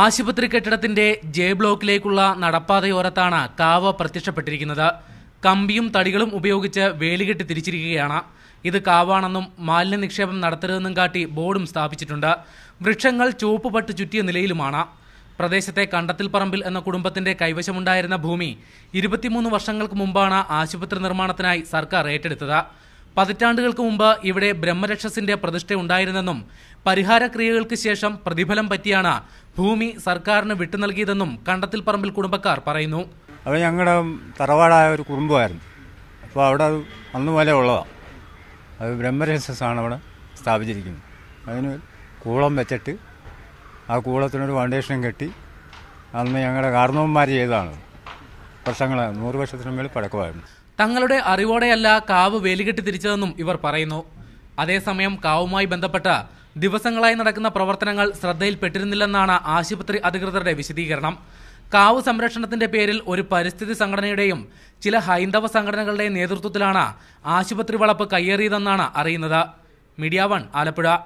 ആശുപത്രി കെട്ടിടത്തിന്റെ ജെ ബ്ലോക്കിലേക്കുള്ള നടപ്പാതയോരത്താണ് കാവ് പ്രത്യക്ഷപ്പെട്ടിരിക്കുന്നത് കമ്പിയും തടികളും ഉപയോഗിച്ച് വേലികെട്ടി തിരിച്ചിരിക്കുകയാണ് ഇത് കാവാണെന്നും മാലിന്യ നിക്ഷേപം നടത്തരുതെന്നും കാട്ടി ബോർഡും സ്ഥാപിച്ചിട്ടുണ്ട് വൃക്ഷങ്ങൾ ചുവപ്പ് പട്ട് ചുറ്റിയ നിലയിലുമാണ് പ്രദേശത്തെ കണ്ടത്തിൽ പറമ്പിൽ എന്ന കുടുംബത്തിന്റെ കൈവശമുണ്ടായിരുന്ന ഭൂമി ഇരുപത്തിമൂന്ന് വർഷങ്ങൾക്ക് മുമ്പാണ് ആശുപത്രി നിർമ്മാണത്തിനായി സർക്കാർ ഏറ്റെടുത്തത് പതിറ്റാണ്ടുകൾക്ക് മുമ്പ് ഇവിടെ ബ്രഹ്മരക്ഷസിന്റെ പരിഹാര പരിഹാരക്രിയകൾക്ക് ശേഷം പ്രതിഫലം പറ്റിയാണ് ഭൂമി സർക്കാരിന് വിട്ടു നൽകിയതെന്നും കണ്ടത്തിൽ പറമ്പിൽ കുടുംബക്കാർ പറയുന്നു അവ ഞങ്ങളുടെ തറവാടായ ഒരു കുടുംബമായിരുന്നു അപ്പോൾ അവിടെ അന്ന് പോലെ ഉള്ളതാണ് അത് ബ്രഹ്മരക്ഷസാണ് അവിടെ സ്ഥാപിച്ചിരിക്കുന്നത് അതിന് കൂളം വെച്ചിട്ട് ആ കൂളത്തിനൊരു ഫൗണ്ടേഷൻ കെട്ടി അന്ന് ഞങ്ങളുടെ കാർണവന്മാർ ചെയ്തതാണ് വർഷങ്ങൾ നൂറ് വർഷത്തിന് മേൽ പഴക്കമായിരുന്നു തങ്ങളുടെ അറിവോടെയല്ല കാവ് വേലികെട്ടി തിരിച്ചതെന്നും ഇവർ പറയുന്നു അതേസമയം കാവുമായി ബന്ധപ്പെട്ട ദിവസങ്ങളായി നടക്കുന്ന പ്രവർത്തനങ്ങൾ ശ്രദ്ധയിൽപ്പെട്ടിരുന്നില്ലെന്നാണ് ആശുപത്രി അധികൃതരുടെ വിശദീകരണം കാവ് സംരക്ഷണത്തിന്റെ പേരിൽ ഒരു പരിസ്ഥിതി സംഘടനയുടെയും ചില ഹൈന്ദവ സംഘടനകളുടെയും നേതൃത്വത്തിലാണ് ആശുപത്രി വളപ്പ് കയ്യേറിയതെന്നാണ് അറിയുന്നത് മീഡിയ വൺ ആലപ്പുഴ